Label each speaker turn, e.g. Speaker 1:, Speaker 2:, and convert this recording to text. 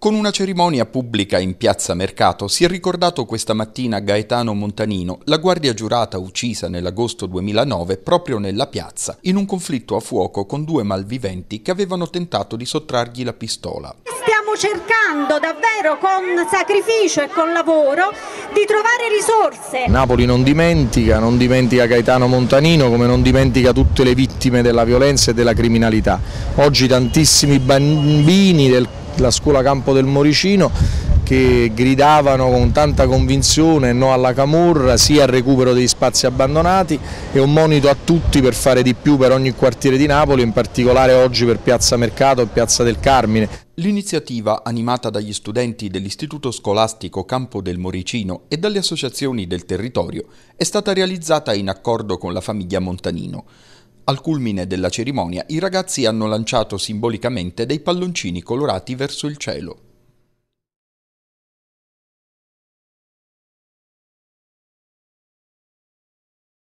Speaker 1: Con una cerimonia pubblica in piazza Mercato si è ricordato questa mattina Gaetano Montanino, la guardia giurata uccisa nell'agosto 2009 proprio nella piazza, in un conflitto a fuoco con due malviventi che avevano tentato di sottrargli la
Speaker 2: pistola.
Speaker 3: Stiamo cercando davvero con sacrificio e con lavoro di trovare risorse.
Speaker 2: Napoli non dimentica, non dimentica Gaetano Montanino come non dimentica tutte le vittime della violenza e della criminalità. Oggi tantissimi bambini del la scuola Campo del Moricino che gridavano con tanta convinzione no alla camorra, sì al recupero degli spazi abbandonati e un monito a tutti per fare di più per ogni quartiere di Napoli, in particolare oggi per Piazza Mercato e Piazza del Carmine. L'iniziativa, animata dagli studenti
Speaker 1: dell'Istituto Scolastico Campo del Moricino e dalle associazioni del territorio, è stata realizzata in accordo con la famiglia Montanino. Al culmine della cerimonia i ragazzi hanno lanciato simbolicamente dei palloncini colorati verso il cielo.